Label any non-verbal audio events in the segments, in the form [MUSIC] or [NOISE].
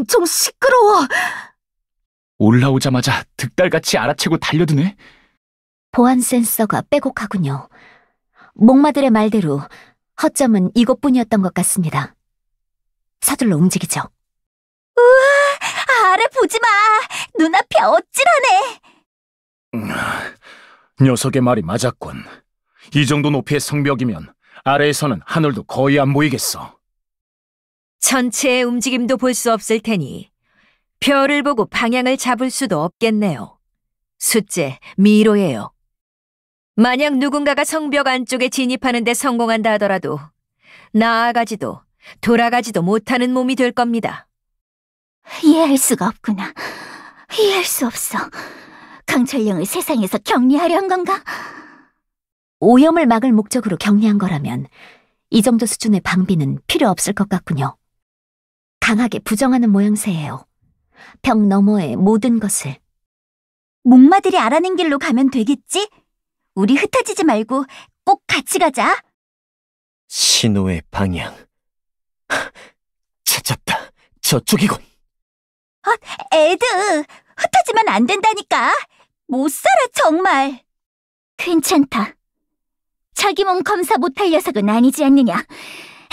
엄청 시끄러워. 올라오자마자 득달같이 알아채고 달려드네. 보안 센서가 빼곡하군요. 목마들의 말대로 허점은 이것뿐이었던 것 같습니다. 서둘러 움직이죠. 우와, 아래 보지 마. 눈앞이 어찌라네. 음, 녀석의 말이 맞았군. 이 정도 높이의 성벽이면 아래에서는 하늘도 거의 안 보이겠어. 전체의 움직임도 볼 수 없을 테니 별을 보고 방향을 잡을 수도 없겠네요. 숫제 미로예요. 만약 누군가가 성벽 안쪽에 진입하는데 성공한다 하더라도 나아가지도 돌아가지도 못하는 몸이 될 겁니다. 이해할 수가 없구나. 이해할 수 없어. 강철령을 세상에서 격리하려 한 건가? 오염을 막을 목적으로 격리한 거라면 이 정도 수준의 방비는 필요 없을 것 같군요. 강하게 부정하는 모양새예요. 벽 너머의 모든 것을. 목마들이 알아낸 길로 가면 되겠지? 우리 흩어지지 말고 꼭 같이 가자. 신호의 방향. [LAUGHS] 찾았다. 저쪽이군. 어, 에드! 흩어지면 안 된다니까! 못 살아, 정말! 괜찮다. 자기 몸 검사 못 할 녀석은 아니지 않느냐.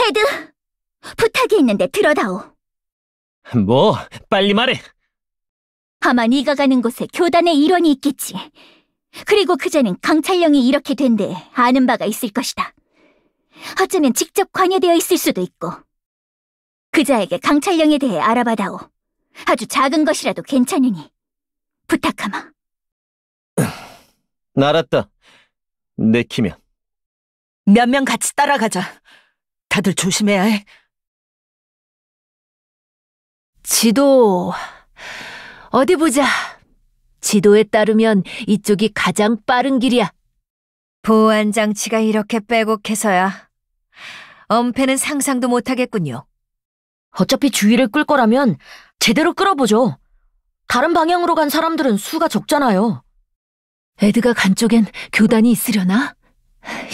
에드! 부탁이 있는데 들어다오. 뭐, 빨리 말해. 아마 네가 가는 곳에 교단의 일원이 있겠지. 그리고 그자는 강찰령이 이렇게 된데 아는 바가 있을 것이다. 어쩌면 직접 관여되어 있을 수도 있고. 그자에게 강찰령에 대해 알아봐다오. 아주 작은 것이라도 괜찮으니 부탁하마. [CLEARS THROAT] 알았다. 내키면. 몇 명 같이 따라가자. 다들 조심해야 해. 지도. 어디 보자. 지도에 따르면 이쪽이 가장 빠른 길이야. 보안 장치가 이렇게 빼곡해서야. 엄폐는 상상도 못하겠군요. 어차피 주위를 끌 거라면 제대로 끌어보죠. 다른 방향으로 간 사람들은 수가 적잖아요. 에드가 간 쪽엔 교단이 있으려나?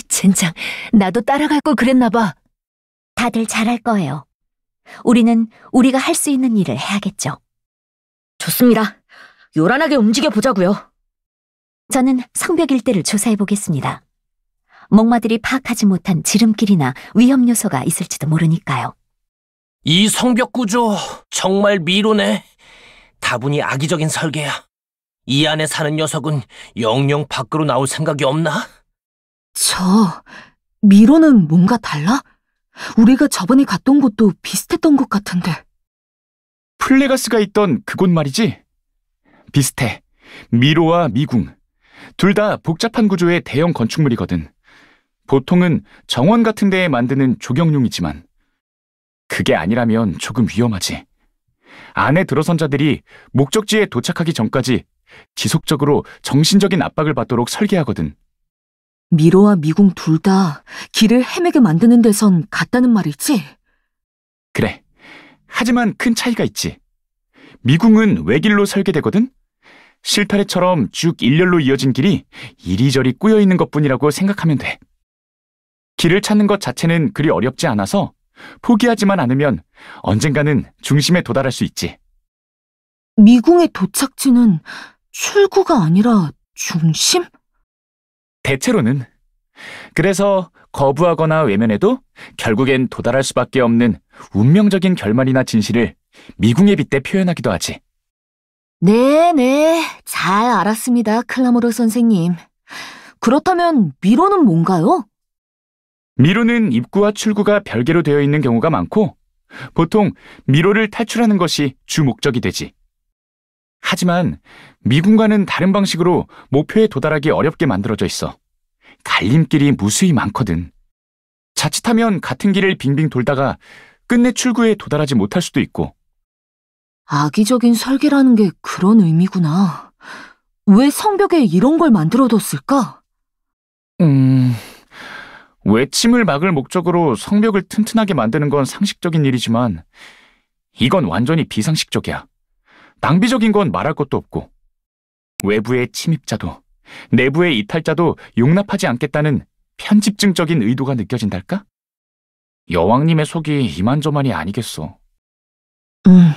젠장, 나도 따라갈 걸 그랬나 봐. 다들 잘할 거예요. 우리는 우리가 할 수 있는 일을 해야겠죠. 좋습니다. 요란하게 움직여 보자고요. 저는 성벽 일대를 조사해 보겠습니다. 목마들이 파악하지 못한 지름길이나 위험 요소가 있을지도 모르니까요. 이 성벽 구조 정말 미로네. 다분히 악의적인 설계야. 이 안에 사는 녀석은 영영 밖으로 나올 생각이 없나? 저, 미로는 뭔가 달라? 우리가 저번에 갔던 곳도 비슷했던 것 같은데. 플레가스가 있던 그곳 말이지? 비슷해. 미로와 미궁. 둘 다 복잡한 구조의 대형 건축물이거든. 보통은 정원 같은 데에 만드는 조경용이지만. 그게 아니라면 조금 위험하지. 안에 들어선 자들이 목적지에 도착하기 전까지 지속적으로 정신적인 압박을 받도록 설계하거든. 미로와 미궁 둘 다 길을 헤매게 만드는 데선 같다는 말이지? 그래. 하지만 큰 차이가 있지. 미궁은 외길로 설계되거든? 실타래처럼 쭉 일렬로 이어진 길이 이리저리 꼬여 있는 것 뿐이라고 생각하면 돼. 길을 찾는 것 자체는 그리 어렵지 않아서 포기하지만 않으면 언젠가는 중심에 도달할 수 있지. 미궁의 도착지는 출구가 아니라 중심? 대체로는. 그래서 거부하거나 외면해도 결국엔 도달할 수밖에 없는 운명적인 결말이나 진실을 미궁의 빛때 표현하기도 하지. 네네, 네. 잘 알았습니다, 클라모르 선생님. 그렇다면 미로는 뭔가요? 미로는 입구와 출구가 별개로 되어 있는 경우가 많고 보통 미로를 탈출하는 것이 주 목적이 되지. 하지만 미군과는 다른 방식으로 목표에 도달하기 어렵게 만들어져 있어. 갈림길이 무수히 많거든. 자칫하면 같은 길을 빙빙 돌다가 끝내 출구에 도달하지 못할 수도 있고. 악의적인 설계라는 게 그런 의미구나. 왜 성벽에 이런 걸 만들어뒀을까? 음, 외침을 막을 목적으로 성벽을 튼튼하게 만드는 건 상식적인 일이지만 이건 완전히 비상식적이야. 낭비적인 건 말할 것도 없고 외부의 침입자도 내부의 이탈자도 용납하지 않겠다는 편집증적인 의도가 느껴진달까? 여왕님의 속이 이만저만이 아니겠어. 음,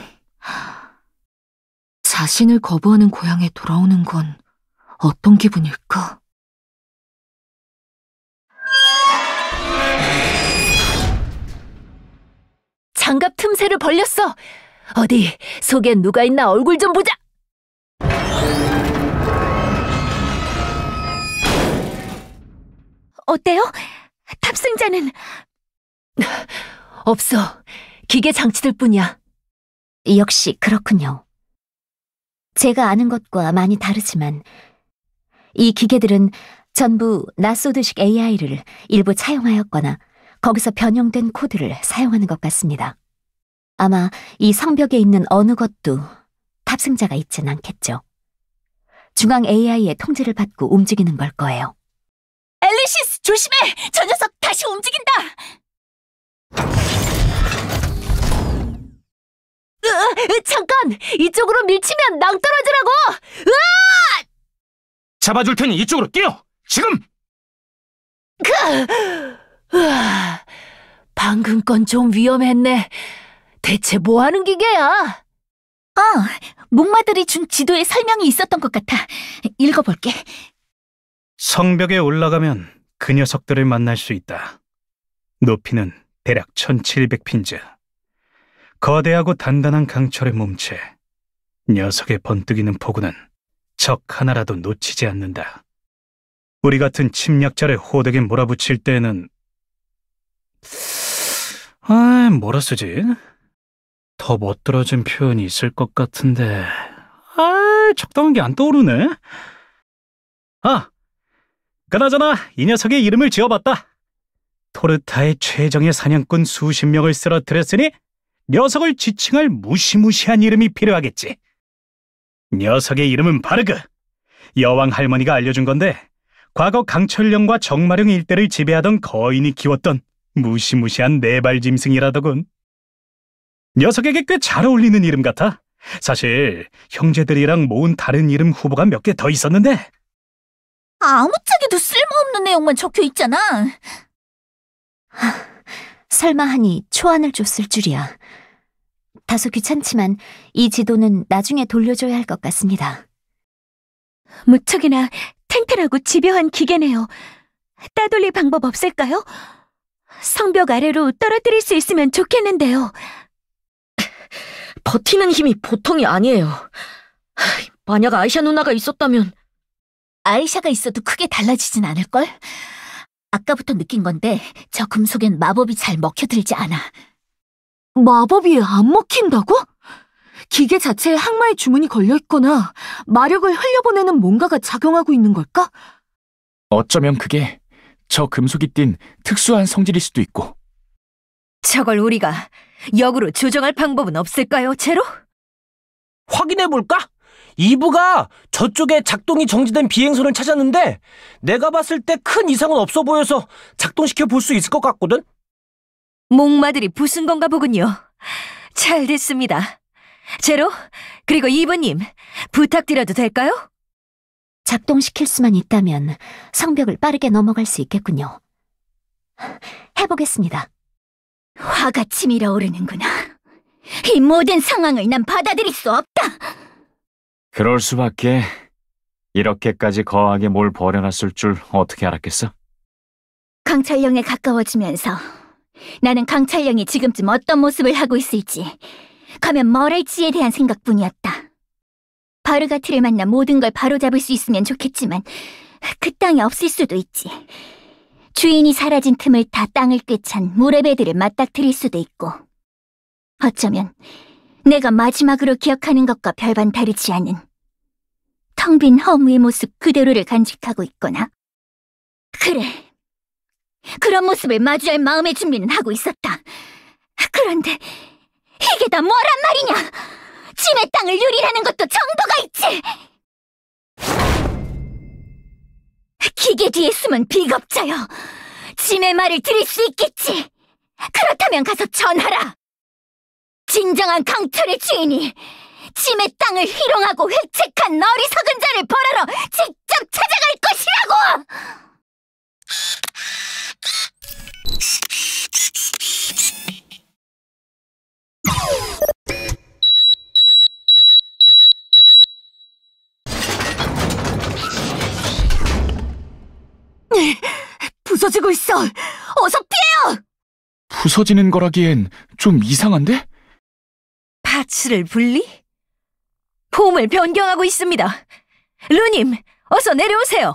자신을 거부하는 고향에 돌아오는 건 어떤 기분일까? 장갑 틈새를 벌렸어! 어디 속에 누가 있나 얼굴 좀 보자. 어때요? 탑승자는 없어. 기계 장치들 뿐이야. 역시 그렇군요. 제가 아는 것과 많이 다르지만 이 기계들은 전부 나소드식 AI를 일부 차용하였거나 거기서 변형된 코드를 사용하는 것 같습니다. 아마 이 성벽에 있는 어느 것도 탑승자가 있진 않겠죠. 중앙 AI의 통제를 받고 움직이는 걸 거예요. 엘리시스 조심해! 저 녀석 다시 움직인다! 으, 잠깐! 이쪽으로 밀치면 낭떨어지라고! 으아! 잡아줄 테니 이쪽으로 뛰어! 지금! 그! 으아, 방금 건 좀 위험했네. 대체 뭐 하는 기계야? 아, 목마들이 준 지도에 설명이 있었던 것 같아. 읽어볼게. 성벽에 올라가면 그 녀석들을 만날 수 있다. 높이는 대략 1700핀즈. 거대하고 단단한 강철의 몸체. 녀석의 번뜩이는 포구는 적 하나라도 놓치지 않는다. 우리 같은 침략자를 호되게 몰아붙일 때에는... 아, 뭐라 쓰지? 더 멋들어진 표현이 있을 것 같은데. 아, 적당한 게 안 떠오르네. 아, 그나저나 이 녀석의 이름을 지어봤다. 토르타의 최정의 사냥꾼 수십 명을 쓰러뜨렸으니 녀석을 지칭할 무시무시한 이름이 필요하겠지. 녀석의 이름은 바르그. 여왕 할머니가 알려준 건데 과거 강철령과 정마령 일대를 지배하던 거인이 키웠던 무시무시한 네발 짐승이라더군. 녀석에게 꽤 잘 어울리는 이름 같아. 사실 형제들이랑 모은 다른 이름 후보가 몇 개 더 있었는데 아무짝에도 쓸모없는 내용만 적혀 있잖아. 설마 하니 초안을 줬을 줄이야. 다소 귀찮지만 이 지도는 나중에 돌려줘야 할 것 같습니다. 무척이나 탱탱하고 집요한 기계네요. 따돌릴 방법 없을까요? 성벽 아래로 떨어뜨릴 수 있으면 좋겠는데요. 버티는 힘이 보통이 아니에요. 만약 아이샤 누나가 있었다면... 아이샤가 있어도 크게 달라지진 않을걸? 아까부터 느낀 건데 저 금속엔 마법이 잘 먹혀들지 않아. 마법이 안 먹힌다고? 기계 자체에 항마의 주문이 걸려있거나 마력을 흘려보내는 뭔가가 작용하고 있는 걸까? 어쩌면 그게 저 금속이 띤 특수한 성질일 수도 있고 저걸 우리가 역으로 조정할 방법은 없을까요, 제로? 확인해볼까? 이브가 저쪽에 작동이 정지된 비행선을 찾았는데 내가 봤을 때 큰 이상은 없어 보여서 작동시켜 볼 수 있을 것 같거든? 목마들이 부순 건가 보군요. 잘 됐습니다. 제로, 그리고 이브님, 부탁드려도 될까요? 작동시킬 수만 있다면 성벽을 빠르게 넘어갈 수 있겠군요. 해보겠습니다. 화가 치밀어 오르는구나. 이 모든 상황을 난 받아들일 수 없다. 그럴 수밖에. 이렇게까지 거하게 뭘 버려놨을 줄 어떻게 알았겠어? 강철령에 가까워지면서 나는 강철령이 지금쯤 어떤 모습을 하고 있을지 가면 뭐랄지에 대한 생각뿐이었다. 바르가트를 만나 모든 걸 바로잡을 수 있으면 좋겠지만 그땅이 없을 수도 있지. 주인이 사라진 틈을 다 땅을 꿰찬 모래배들을 맞닥뜨릴 수도 있고 어쩌면 내가 마지막으로 기억하는 것과 별반 다르지 않은 텅 빈 허무의 모습 그대로를 간직하고 있거나 그래, 그런 모습을 마주할 마음의 준비는 하고 있었다. 그런데 이게 다 뭐란 말이냐! 짐의 땅을 유리라는 것도 정도가 있지! 기계 뒤에 숨은 비겁자여! 짐의 말을 들을 수 있겠지! 그렇다면 가서 전하라! 진정한 강철의 주인이 짐의 땅을 희롱하고 획책한 어리석은 자를 벌하러 직접 찾아갈 것이라고! 부서지고 있어! 어서 피해요! 부서지는 거라기엔 좀 이상한데? 파츠를 분리? 폼을 변경하고 있습니다. 루님, 어서 내려오세요.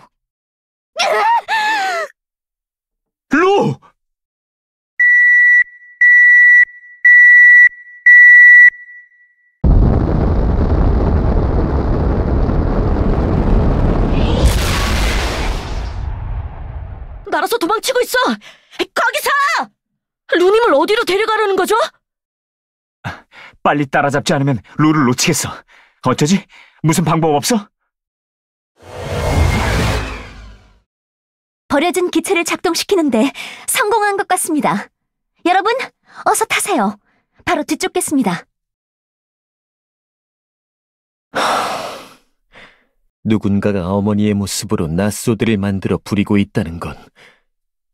루! 날아서 도망치고 있어! 거기서! 루님을 어디로 데려가려는 거죠? 빨리 따라잡지 않으면 루을 놓치겠어. 어쩌지? 무슨 방법 없어? 버려진 기체를 작동시키는데 성공한 것 같습니다. 여러분, 어서 타세요. 바로 뒤쫓겠습니다. 누군가가 어머니의 모습으로 낫소들을 만들어 부리고 있다는 건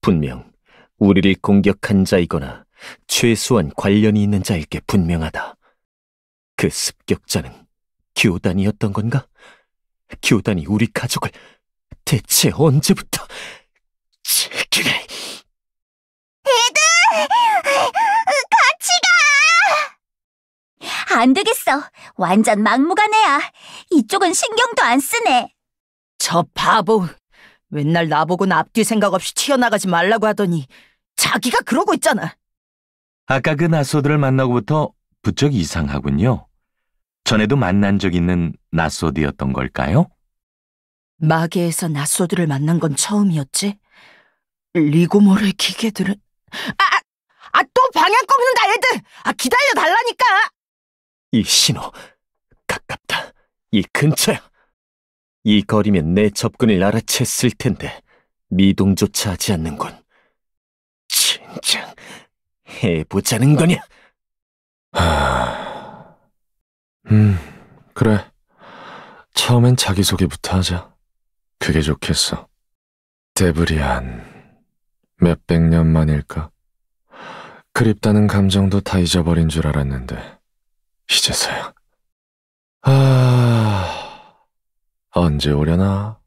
분명 우리를 공격한 자이거나 최소한 관련이 있는 자일 게 분명하다. 그 습격자는 교단이었던 건가? 교단이 우리 가족을 대체 언제부터... 제기를... 애들! 안 되겠어. 완전 막무가내야. 이쪽은 신경도 안 쓰네. 저 바보. 맨날 나보고는 앞뒤 생각 없이 튀어나가지 말라고 하더니 자기가 그러고 있잖아. 아까 그 낯소들을 만나고부터 부쩍 이상하군요. 전에도 만난 적 있는 낯소디였던 걸까요? 마계에서 낯소들을 만난 건 처음이었지. 리고모르의 기계들은... 아, 아! 아, 또 방향 꼽는다 애들! 아, 기다려달라니까! 이 신호, 가깝다. 이 근처야. 이 거리면 내 접근을 알아챘을 텐데 미동조차 하지 않는군. 진작 해보자는 거냐? 하... 음, 그래. 처음엔 자기소개부터 하자. 그게 좋겠어. 데브리안, 몇백 년 만일까? 그립다는 감정도 다 잊어버린 줄 알았는데. 이제서야. 아, 언제 오려나?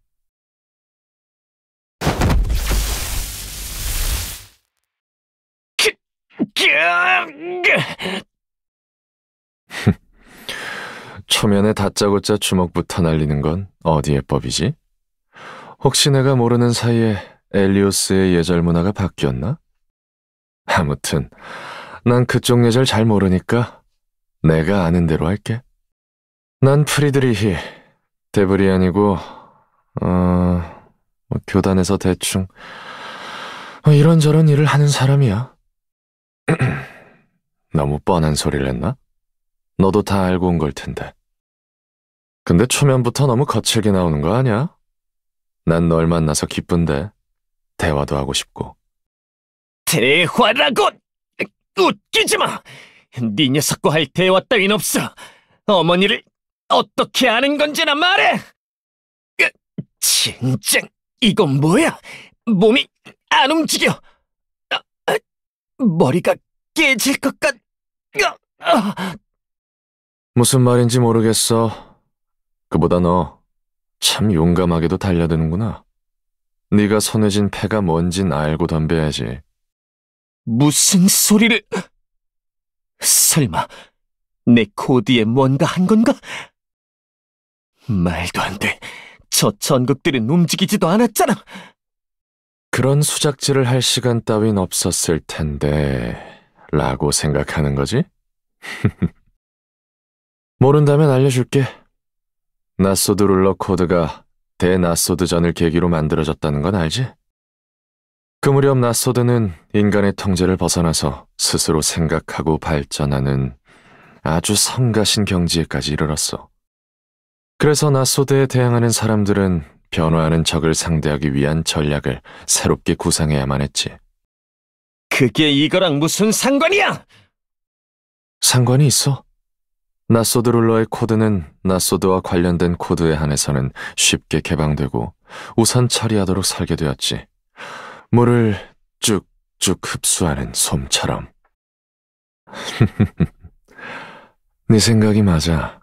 초면에 다짜고짜 주먹부터 날리는 건 어디의 법이지? 혹시 내가 모르는 사이에 엘리오스의 예절 문화가 바뀌었나? 아무튼 난 그쪽 예절 잘 모르니까 내가 아는 대로 할게. 난 프리드리히, 데브리 아니고, 어, 뭐 교단에서 대충, 어, 이런저런 일을 하는 사람이야. [CLEARS THROAT] 너무 뻔한 소리를 했나? 너도 다 알고 온 걸 텐데. 근데 초면부터 너무 거칠게 나오는 거 아니야? 난 널 만나서 기쁜데, 대화도 하고 싶고. 대화라고! 웃기지 마! 네 녀석과 할 대화 따윈 없어. 어머니를 어떻게 아는 건지나 말해! 으, 진짜 이건 뭐야? 몸이 안 움직여! 아, 아, 머리가 깨질 것 같... 아, 무슨 말인지 모르겠어. 그보다 너 참 용감하게도 달려드는구나. 네가 손해진 패가 뭔진 알고 덤벼야지. 무슨 소리를... 설마 내 코디에 뭔가 한 건가? 말도 안 돼. 저 전극들은 움직이지도 않았잖아. 그런 수작질을 할 시간 따윈 없었을 텐데 라고 생각하는 거지? [LAUGHS] 모른다면 알려줄게. 나소드 룰러 코드가 대나소드전을 계기로 만들어졌다는 건 알지? 그 무렵 나소드는 인간의 통제를 벗어나서 스스로 생각하고 발전하는 아주 성가신 경지에까지 이르렀어. 그래서 나소드에 대항하는 사람들은 변화하는 적을 상대하기 위한 전략을 새롭게 구상해야만 했지. 그게 이거랑 무슨 상관이야! 상관이 있어. 나소드 룰러의 코드는 나소드와 관련된 코드에 한해서는 쉽게 개방되고 우선 처리하도록 설계되었지. 물을 쭉쭉 흡수하는 솜처럼. [LAUGHS] 네 생각이 맞아.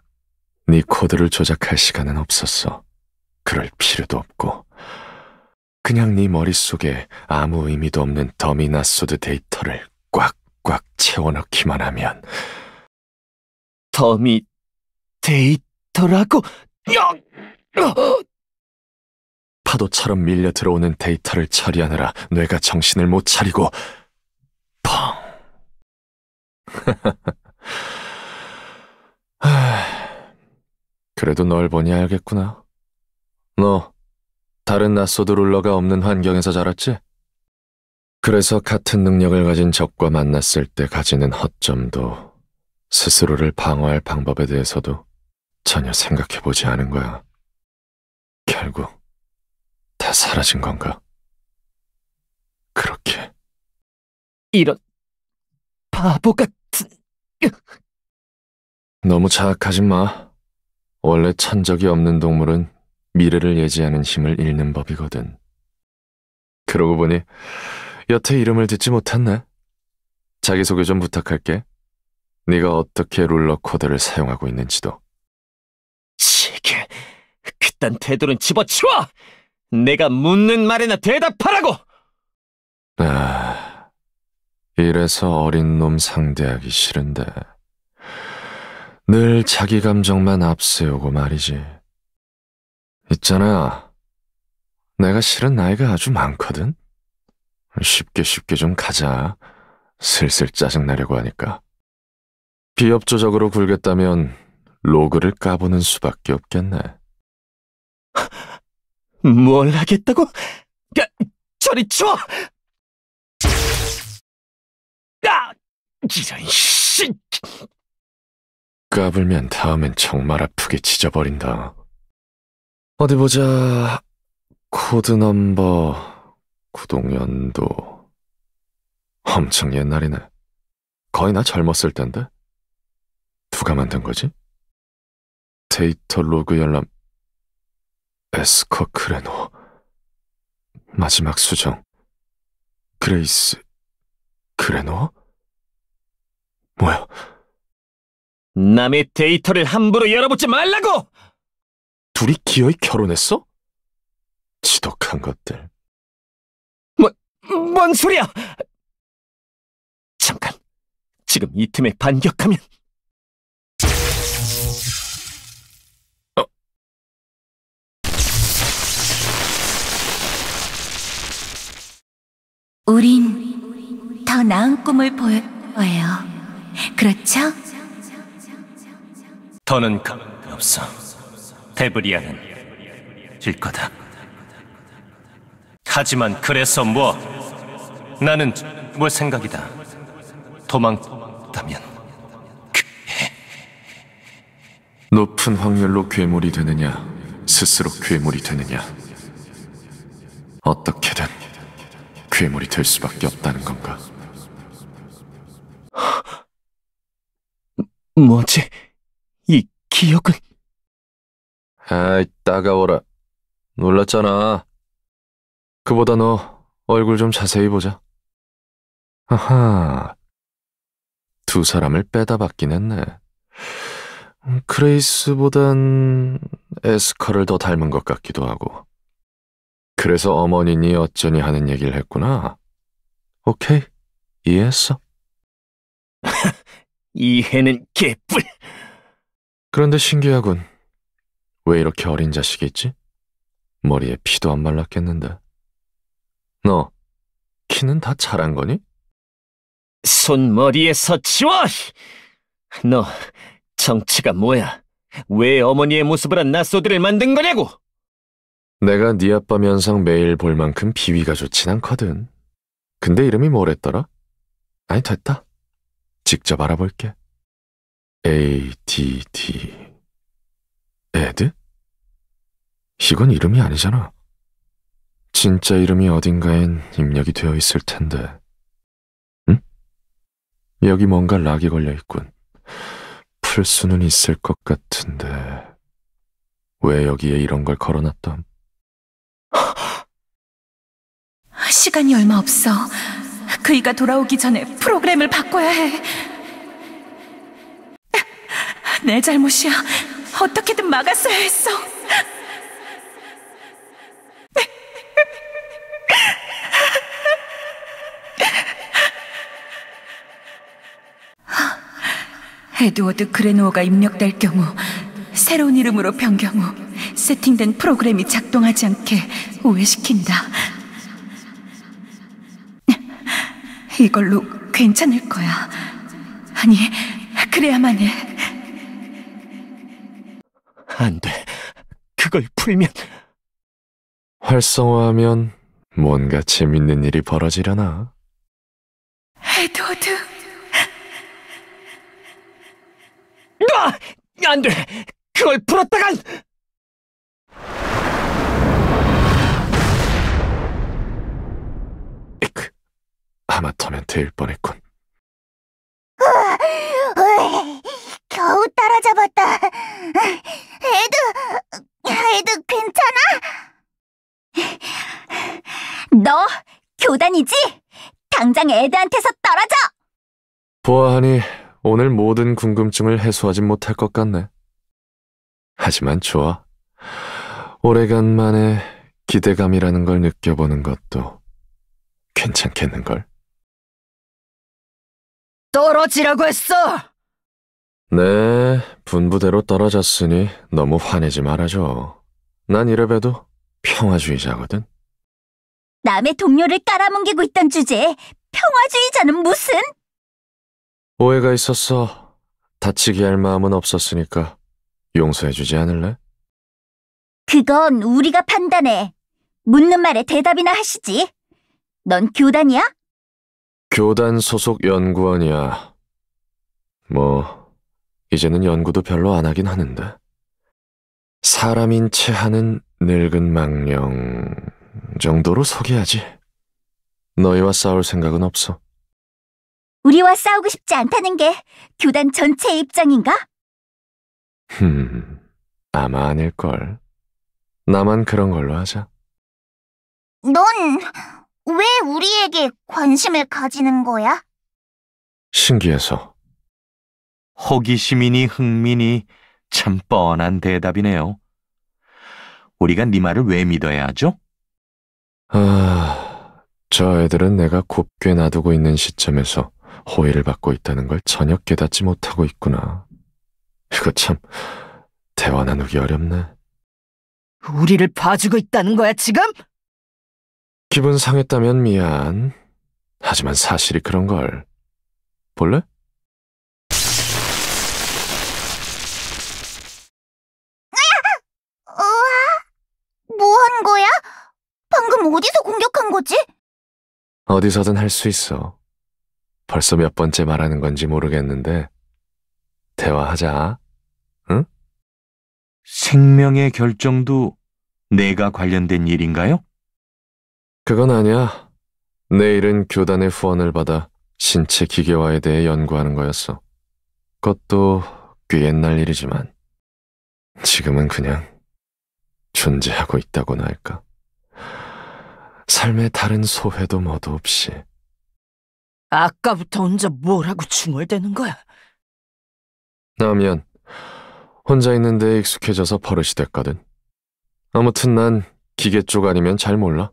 네 코드를 조작할 시간은 없었어. 그럴 필요도 없고. 그냥 네 머릿속에 아무 의미도 없는 더미 나소드 데이터를 꽉꽉 채워넣기만 하면 더미 데이터라고? 야! 어! 파도처럼 밀려 들어오는 데이터를 처리하느라 뇌가 정신을 못 차리고 펑. [LAUGHS] 그래도 널 보니 알겠구나. 너 다른 낯소드 룰러가 없는 환경에서 자랐지? 그래서 같은 능력을 가진 적과 만났을 때 가지는 허점도 스스로를 방어할 방법에 대해서도 전혀 생각해보지 않은 거야. 결국 다 사라진 건가? 그렇게. 이런 바보 같은... 너무 자악하지 마. 원래 천적이 없는 동물은 미래를 예지하는 힘을 잃는 법이거든. 그러고 보니 여태 이름을 듣지 못했네. 자기소개 좀 부탁할게. 네가 어떻게 룰러코더를 사용하고 있는지도. 지게 그딴 태도는 집어치워! 내가 묻는 말에나 대답하라고! 아, 이래서 어린 놈 상대하기 싫은데. 늘 자기 감정만 앞세우고 말이지. 있잖아. 내가 싫은 나이가 아주 많거든? 쉽게 쉽게 좀 가자. 슬슬 짜증나려고 하니까. 비협조적으로 굴겠다면 로그를 까보는 수밖에 없겠네. [LAUGHS] 뭘 하겠다고? 야, 저리 치워! 야! 이런 씨! 까불면 다음엔 정말 아프게 찢어버린다. 어디 보자. 코드 넘버, 구동연도. 엄청 옛날이네. 거의 나 젊었을 텐데? 누가 만든 거지? 데이터 로그 열람 에스커 크레노. 마지막 수정. 그레이스 크레노 뭐야? 남의 데이터를 함부로 열어보지 말라고! 둘이 기어이 결혼했어? 지독한 것들. 뭐, 뭔 소리야! 잠깐, 지금 이 틈에 반격하면... 우린 더 나은 꿈을 보여 거예요. 그렇죠? 더는 가망이 없어. 데브리아는 질 거다. 하지만 그래서 뭐? 나는 뭘 생각이다. 도망다면 높은 확률로 괴물이 되느냐, 스스로 괴물이 되느냐. 어떻게든 괴물이 될 수밖에 없다는 건가? 뭐지? 이 기억은? 아이, 따가워라. 놀랐잖아. 그보다 너 얼굴 좀 자세히 보자. 아하. 두 사람을 빼다 박긴 했네. 음, 그레이스보단 에스커를 더 닮은 것 같기도 하고. 그래서 어머니니 어쩌니 하는 얘기를 했구나. 오케이, 이해했어. [LAUGHS] 이해는 개뿔. 그런데 신기하군. 왜 이렇게 어린 자식이 있지? 머리에 피도 안 말랐겠는데. 너, 키는 다 자란 거니? 손머리에서 치워! 너, 정치가 뭐야? 왜 어머니의 모습으로 낯소들을 만든 거냐고! 내가 네 아빠 면상 매일 볼 만큼 비위가 좋진 않거든. 근데 이름이 뭐랬더라? 아니 됐다. 직접 알아볼게. ADD. 에드? 이건 이름이 아니잖아. 진짜 이름이 어딘가엔 입력이 되어 있을 텐데. 응? 여기 뭔가 락이 걸려 있군. 풀 수는 있을 것 같은데. 왜 여기에 이런 걸 걸어놨담? 시간이 얼마 없어. 그이가 돌아오기 전에 프로그램을 바꿔야 해. 내 잘못이야. 어떻게든 막았어야 했어. 에드워드 그레노어가 입력될 경우 새로운 이름으로 변경 후 세팅된 프로그램이 작동하지 않게 오해시킨다. 이걸로 괜찮을 거야. 아니, 그래야만 해. 안 돼. 그걸 풀면... 활성화하면 뭔가 재밌는 일이 벌어지려나? 에드워드... 아! 안 돼! 그걸 풀었다간! 하마터면 데일 뻔했군. 겨우 따라잡았다. 에드, 에드 괜찮아? 너 교단이지? 당장 에드한테서 떨어져! 보아하니 오늘 모든 궁금증을 해소하지 못할 것 같네. 하지만 좋아. 오래간만에 기대감이라는 걸 느껴보는 것도 괜찮겠는걸? 떨어지라고 했어! 네, 분부대로 떨어졌으니 너무 화내지 말아줘. 난 이래봬도 평화주의자거든. 남의 동료를 깔아뭉개고 있던 주제에 평화주의자는 무슨? 오해가 있었어. 다치게 할 마음은 없었으니까 용서해주지 않을래? 그건 우리가 판단해. 묻는 말에 대답이나 하시지. 넌 교단이야? 교단 소속 연구원이야. 뭐, 이제는 연구도 별로 안 하긴 하는데. 사람인 채 하는 늙은 망령 정도로 소개하지. 너희와 싸울 생각은 없어. 우리와 싸우고 싶지 않다는 게 교단 전체의 입장인가? 흠, 아마 아닐걸. 나만 그런 걸로 하자. 넌... 왜 우리에게 관심을 가지는 거야? 신기해서. 호기심이니 흥미니 참 뻔한 대답이네요. 우리가 네 말을 왜 믿어야 하죠? 아, 저 애들은 내가 곱게 놔두고 있는 시점에서 호의를 받고 있다는 걸 전혀 깨닫지 못하고 있구나. 이거 참 대화 나누기 어렵네. 우리를 봐주고 있다는 거야, 지금? 기분 상했다면 미안. 하지만 사실이 그런 걸. 볼래? 우아뭐 한 거야? 방금 어디서 공격한 거지? 어디서든 할 수 있어. 벌써 몇 번째 말하는 건지 모르겠는데 대화하자. 응? 생명의 결정도 내가 관련된 일인가요? 그건 아니야. 내 일은 교단의 후원을 받아 신체 기계화에 대해 연구하는 거였어. 그것도 꽤 옛날 일이지만 지금은 그냥 존재하고 있다고나 할까. 삶의 다른 소회도 뭐도 없이. 아까부터 혼자 뭐라고 중얼대는 거야? 라면 혼자 있는 데 익숙해져서 버릇이 됐거든. 아무튼 난 기계 쪽 아니면 잘 몰라.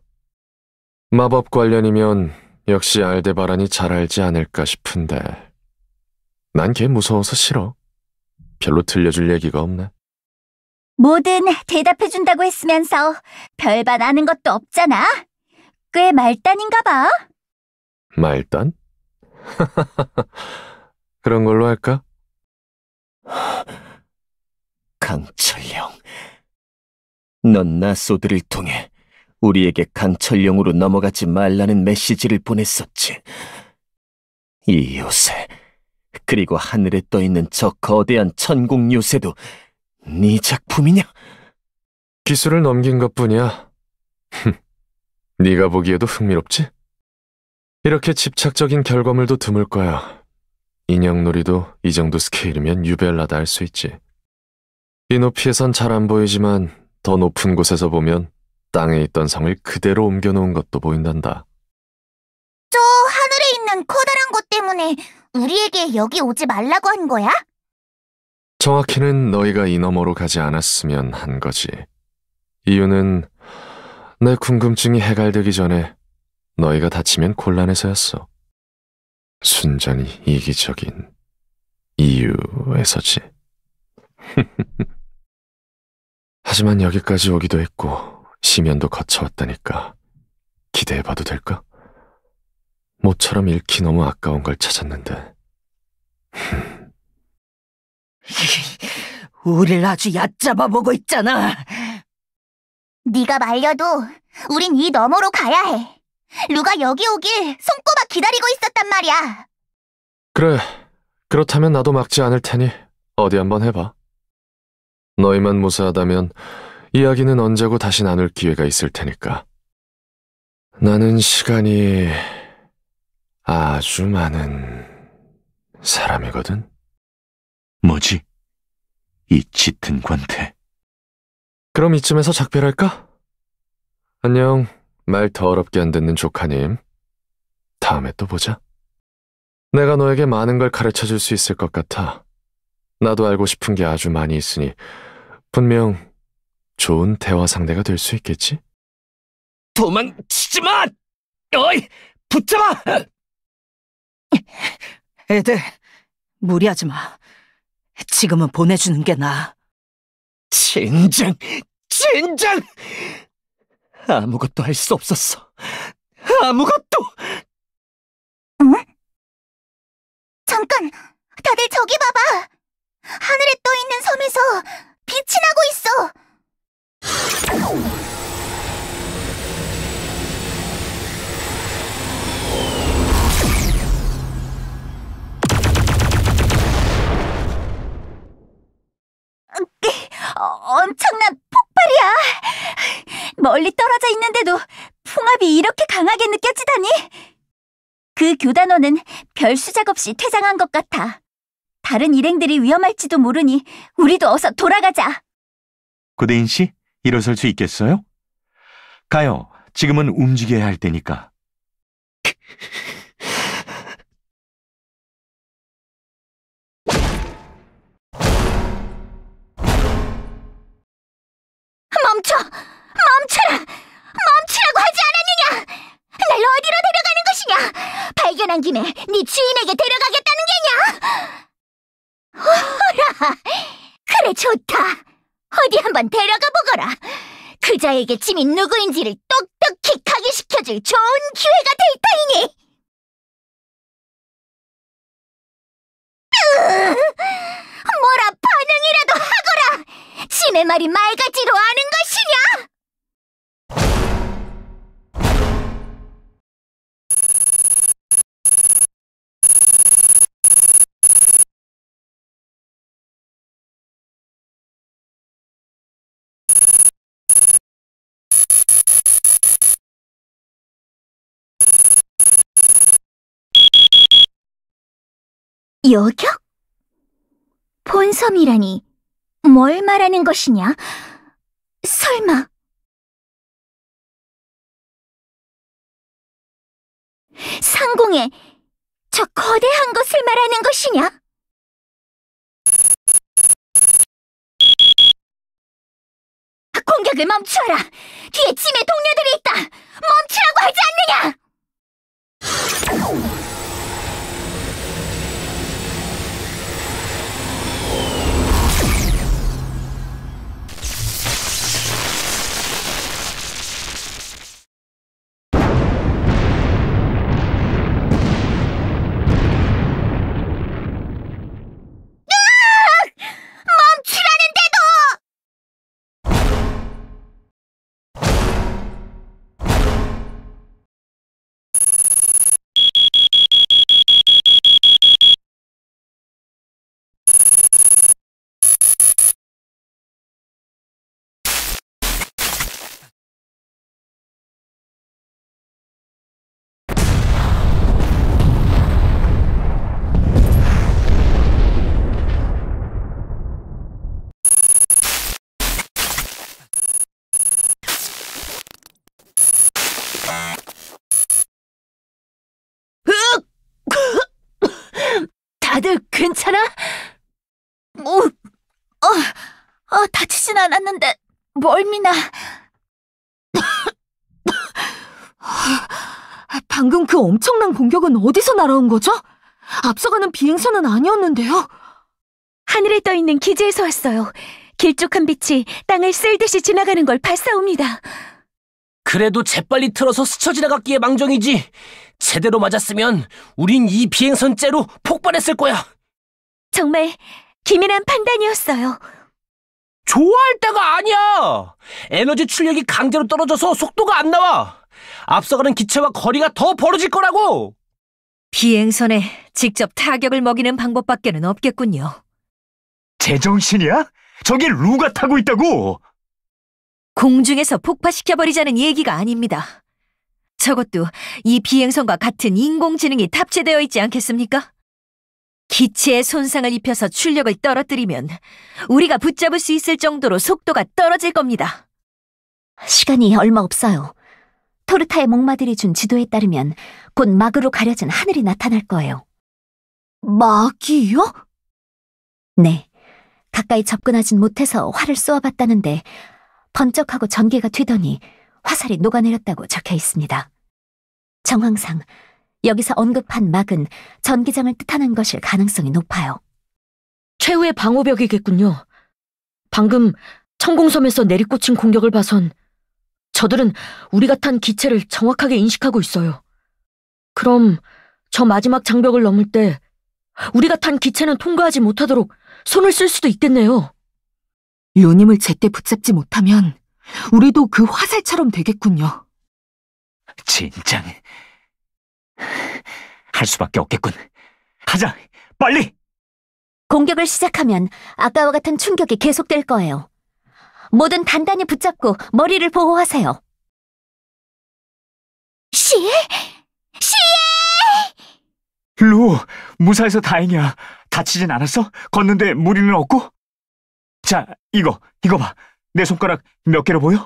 마법 관련이면 역시 알데바란이 잘 알지 않을까 싶은데 난 걔 무서워서 싫어. 별로 들려줄 얘기가 없네. 뭐든 대답해준다고 했으면서 별반 아는 것도 없잖아. 꽤 말단인가 봐. 말단? [LAUGHS] 그런 걸로 할까? 강철령, 넌 나소드를 통해 우리에게 강철령으로 넘어가지 말라는 메시지를 보냈었지. 이 요새, 그리고 하늘에 떠있는 저 거대한 천국 요새도 네 작품이냐? 기술을 넘긴 것뿐이야. 네가 보기에도 흥미롭지? 이렇게 집착적인 결과물도 드물 거야. 인형놀이도 이 정도 스케일이면 유별나다 할 수 있지. 이 높이에선 잘 안 보이지만 더 높은 곳에서 보면 땅에 있던 성을 그대로 옮겨놓은 것도 보인단다. 저 하늘에 있는 커다란 것 때문에 우리에게 여기 오지 말라고 한 거야? 정확히는 너희가 이 너머로 가지 않았으면 한 거지. 이유는 내 궁금증이 해갈되기 전에 너희가 다치면 곤란해서였어. 순전히 이기적인 이유에서지. [LAUGHS] 하지만 여기까지 오기도 했고 시면도 거쳐왔다니까 기대해봐도 될까? 모처럼 읽기 너무 아까운 걸 찾았는데. 우릴 아주 얕잡아 보고 있잖아. 네가 말려도 우린 이 너머로 가야 해. 누가 여기 오길 손꼽아 기다리고 있었단 말이야. 그래, 그렇다면 나도 막지 않을 테니 어디 한번 해봐. 너희만 무사하다면 이야기는 언제고 다시 나눌 기회가 있을 테니까. 나는 시간이 아주 많은 사람이거든. 뭐지? 이 짙은 관태. 그럼 이쯤에서 작별할까? 안녕, 말 더럽게 안 듣는 조카님. 다음에 또 보자. 내가 너에게 많은 걸 가르쳐 줄 수 있을 것 같아. 나도 알고 싶은 게 아주 많이 있으니 분명 좋은 대화 상대가 될 수 있겠지? 도망치지 마! 어이, 붙잡아! 애들, 무리하지 마. 지금은 보내주는 게 나아. 진작진작 아무것도 할 수 없었어. 아무것도! 응? 잠깐, 다들 저기 봐봐! 하늘에 떠있는 섬에서 빛이 나고 있어! 어, 엄청난 폭발이야! 멀리 떨어져 있는데도 풍압이 이렇게 강하게 느껴지다니! 그 교단원은 별 수작 없이 퇴장한 것 같아. 다른 일행들이 위험할지도 모르니 우리도 어서 돌아가자. 고대인 씨? 일어설 수 있겠어요? 가요. 지금은 움직여야 할 때니까. 멈춰! 멈춰라! 멈추라고 하지 않았느냐! 날 어디로 데려가는 것이냐! 발견한 김에 네 주인에게 데려가겠다는 게냐! 허라! 그래 좋다! 어디 한번 데려가 보거라. 그자에게 짐이 누구인지를 똑똑히 각인시켜줄 좋은 기회가 될 터이니! 으으, 뭐라 반응이라도 하거라! 짐의 말이 말 여격? 본섬이라니. 뭘 말하는 것이냐? 설마. 상공에 저 거대한 것을 말하는 것이냐? 아, 공격을 멈추어라! 뒤에 짐의 동료들이 있다! 멈추라고 하지 않느냐! 다들 괜찮아? 뭐, 어, 어, 다치진 않았는데 멀미나. [LAUGHS] 방금 그 엄청난 공격은 어디서 날아온 거죠? 앞서가는 비행선은 아니었는데요. 하늘에 떠 있는 기지에서 왔어요. 길쭉한 빛이 땅을 쓸듯이 지나가는 걸 봤사옵니다. 그래도 재빨리 틀어서 스쳐 지나갔기에 망정이지. 제대로 맞았으면 우린 이 비행선 째로 폭발했을 거야. 정말 기민한 판단이었어요. 좋아할 때가 아니야. 에너지 출력이 강제로 떨어져서 속도가 안 나와. 앞서가는 기체와 거리가 더 벌어질 거라고. 비행선에 직접 타격을 먹이는 방법밖에는 없겠군요. 제정신이야? 저게 루가 타고 있다고! 공중에서 폭파시켜버리자는 얘기가 아닙니다. 저것도 이 비행선과 같은 인공지능이 탑재되어 있지 않겠습니까? 기체에 손상을 입혀서 출력을 떨어뜨리면 우리가 붙잡을 수 있을 정도로 속도가 떨어질 겁니다. 시간이 얼마 없어요. 토르타의 목마들이 준 지도에 따르면 곧 막으로 가려진 하늘이 나타날 거예요. 막이요? 네. 가까이 접근하진 못해서 활을 쏘아봤다는데 번쩍하고 전개가 튀더니 화살이 녹아내렸다고 적혀 있습니다. 정황상 여기서 언급한 막은 전기장을 뜻하는 것일 가능성이 높아요. 최후의 방호벽이겠군요. 방금 천공섬에서 내리꽂힌 공격을 봐선 저들은 우리가 탄 기체를 정확하게 인식하고 있어요. 그럼 저 마지막 장벽을 넘을 때 우리가 탄 기체는 통과하지 못하도록 손을 쓸 수도 있겠네요. 요님을 제때 붙잡지 못하면 우리도 그 화살처럼 되겠군요. 진작 할 수밖에 없겠군. 가자 빨리! 공격을 시작하면 아까와 같은 충격이 계속될 거예요. 뭐든 단단히 붙잡고 머리를 보호하세요. 시? 시에! 루, 무사해서 다행이야. 다치진 않았어? 걷는데 무리는 없고? 자, 이거, 이거 봐. 내 손가락 몇 개로 보여?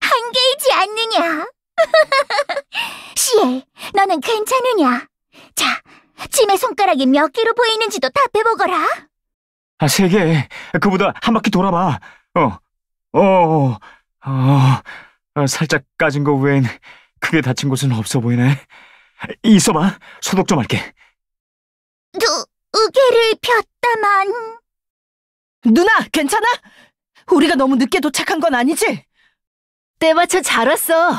한 개이지 않느냐? [LAUGHS] 시엘, 너는 괜찮으냐? 자, 짐의 손가락이 몇 개로 보이는지도 답해보거라. 아, 세 개. 그보다 한 바퀴 돌아봐. 어, 어, 어, 아, 살짝 까진 거 외엔 크게 다친 곳은 없어 보이네. 있어봐. 소독 좀 할게. 두, 우개를 폈다만. 누나, 괜찮아? 우리가 너무 늦게 도착한 건 아니지? 때마침잘 왔어.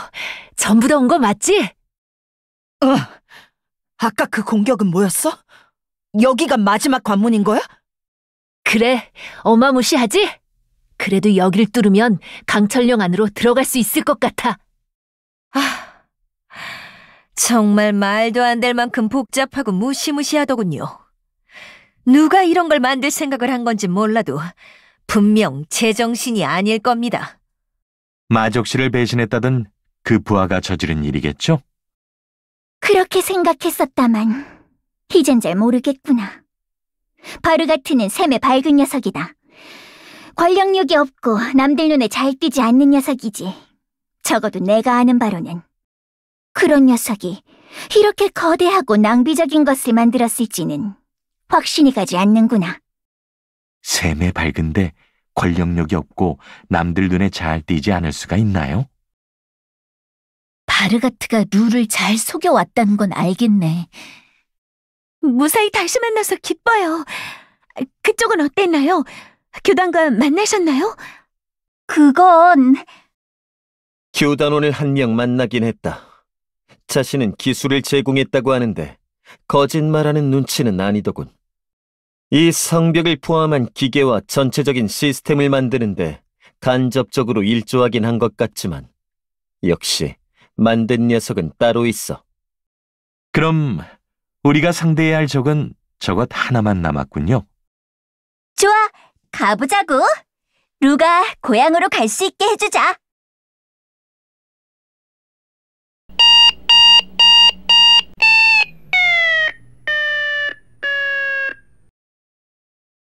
전부 다 온 거 맞지? 어. 아까 그 공격은 뭐였어? 여기가 마지막 관문인 거야? 그래, 어마무시하지? 그래도 여길 뚫으면 강철령 안으로 들어갈 수 있을 것 같아. 아, 정말 말도 안 될 만큼 복잡하고 무시무시하더군요. 누가 이런 걸 만들 생각을 한 건지 몰라도 분명 제정신이 아닐 겁니다. 마적 씨를 배신했다던 그 부하가 저지른 일이겠죠? 그렇게 생각했었다만 이젠 잘 모르겠구나. 바르가트는 샘의 밝은 녀석이다. 권력력이 없고 남들 눈에 잘 띄지 않는 녀석이지. 적어도 내가 아는 바로는. 그런 녀석이 이렇게 거대하고 낭비적인 것을 만들었을지는 확신이 가지 않는구나. 샘에 밝은데 권력력이 없고 남들 눈에 잘 띄지 않을 수가 있나요? 바르가트가 룰을 잘 속여왔다는 건 알겠네. 무사히 다시 만나서 기뻐요. 그쪽은 어땠나요? 교단과 만나셨나요? 그건... 교단원을 한 명 만나긴 했다. 자신은 기술을 제공했다고 하는데 거짓말하는 눈치는 아니더군. 이 성벽을 포함한 기계와 전체적인 시스템을 만드는데 간접적으로 일조하긴 한 것 같지만 역시 만든 녀석은 따로 있어. 그럼 우리가 상대해야 할 적은 저것 하나만 남았군요. 좋아, 가보자고. 루가 고향으로 갈 수 있게 해주자.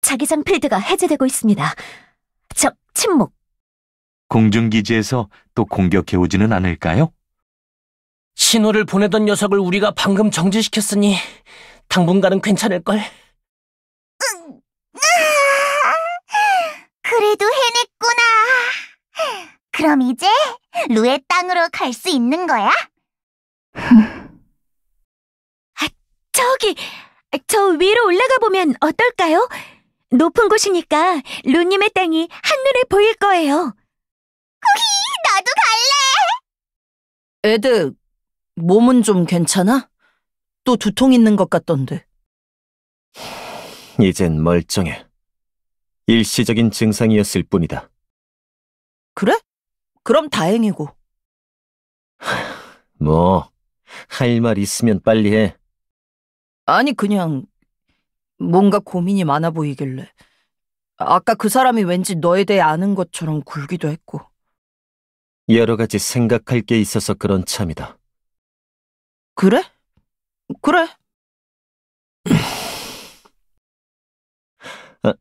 자기장 필드가 해제되고 있습니다. 저, 침묵. 공중기지에서 또 공격해오지는 않을까요? 신호를 보내던 녀석을 우리가 방금 정지시켰으니 당분간은 괜찮을걸? 그래도 해냈구나. 그럼 이제 루의 땅으로 갈 수 있는 거야? [LAUGHS] 아, 저기, 저 위로 올라가 보면 어떨까요? 높은 곳이니까 루님의 땅이 한눈에 보일 거예요. 후히, 나도 갈래! 에드, 몸은 좀 괜찮아? 또 두통 있는 것 같던데. [SIGHS] 이젠 멀쩡해. 일시적인 증상이었을 뿐이다. 그래? 그럼 다행이고. [SIGHS] 뭐, 할 말 있으면 빨리 해. 아니, 그냥 뭔가 고민이 많아 보이길래 아까 그 사람이 왠지 너에 대해 아는 것처럼 굴기도 했고 여러 가지 생각할 게 있어서 그런 참이다. 그래? 그래. 아,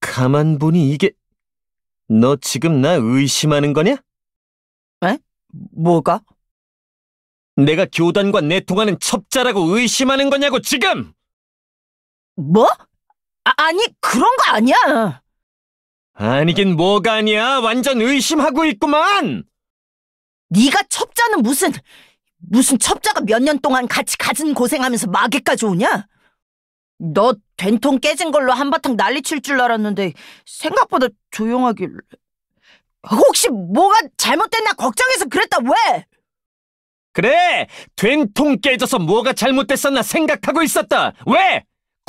가만 보니 이게 너 지금 나 의심하는 거냐? 에? 뭐가? 내가 교단과 내통하는 첩자라고 의심하는 거냐고 지금! 뭐? 아, 아니, 그런 거 아니야! 아니긴 뭐가 아니야! 완전 의심하고 있구만! 네가 첩자는 무슨, 무슨 첩자가 몇 년 동안 같이 가진 고생하면서 마개까지 오냐? 너 된통 깨진 걸로 한바탕 난리칠 줄 알았는데 생각보다 조용하길 혹시 뭐가 잘못됐나 걱정해서 그랬다 왜? 그래! 된통 깨져서 뭐가 잘못됐었나 생각하고 있었다! 왜!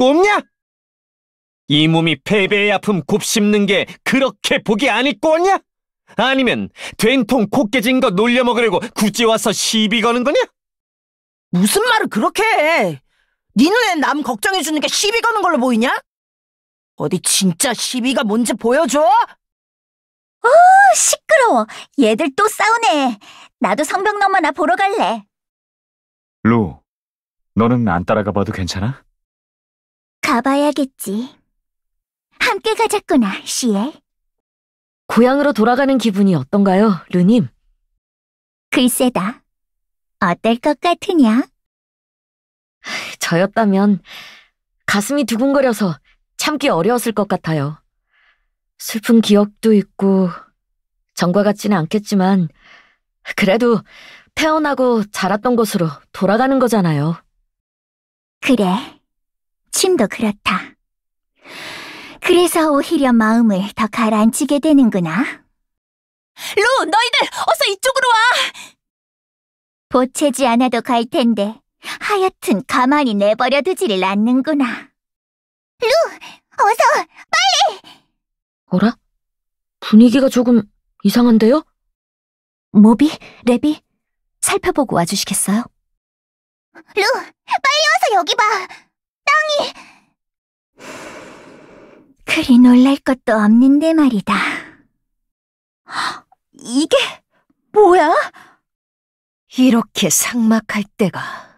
없냐이 몸이 패배의 아픔 곱씹는 게 그렇게 보기 아니 꼽냐? 아니면 된통 코 깨진 거 놀려먹으려고 굳이 와서 시비 거는 거냐? 무슨 말을 그렇게 해? 네 눈엔 남 걱정해주는 게 시비 거는 걸로 보이냐? 어디 진짜 시비가 뭔지 보여줘? 어, 시끄러워. 얘들 또 싸우네. 나도 성벽 너머나 보러 갈래. 루, 너는 안 따라가 봐도 괜찮아? 가봐야겠지. 함께 가자꾸나, 시엘. 고향으로 돌아가는 기분이 어떤가요, 루님? 글쎄다. 어떨 것 같으냐? 저였다면 가슴이 두근거려서 참기 어려웠을 것 같아요. 슬픈 기억도 있고 전과 같지는 않겠지만 그래도 태어나고 자랐던 곳으로 돌아가는 거잖아요. 그래. 욕심도 그렇다. 그래서 오히려 마음을 더 가라앉히게 되는구나. 루, 너희들 어서 이쪽으로 와! 보채지 않아도 갈 텐데 하여튼 가만히 내버려두지를 않는구나. 루, 어서 빨리! 어라? 분위기가 조금 이상한데요? 모비, 레비, 살펴보고 와주시겠어요? 루, 빨리 와서 여기 봐! 마땅히! 그리 놀랄 것도 없는데 말이다. 이게 뭐야? 이렇게 상막할 때가.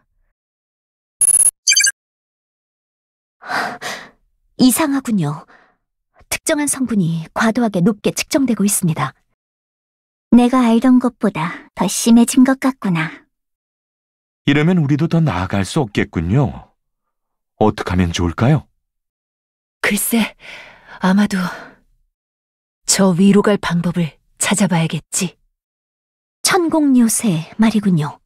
이상하군요. 특정한 성분이 과도하게 높게 측정되고 있습니다. 내가 알던 것보다 더 심해진 것 같구나. 이러면 우리도 더 나아갈 수 없겠군요. 어떻게 하면 좋을까요? 글쎄, 아마도 저 위로 갈 방법을 찾아봐야겠지. 천공요새 말이군요.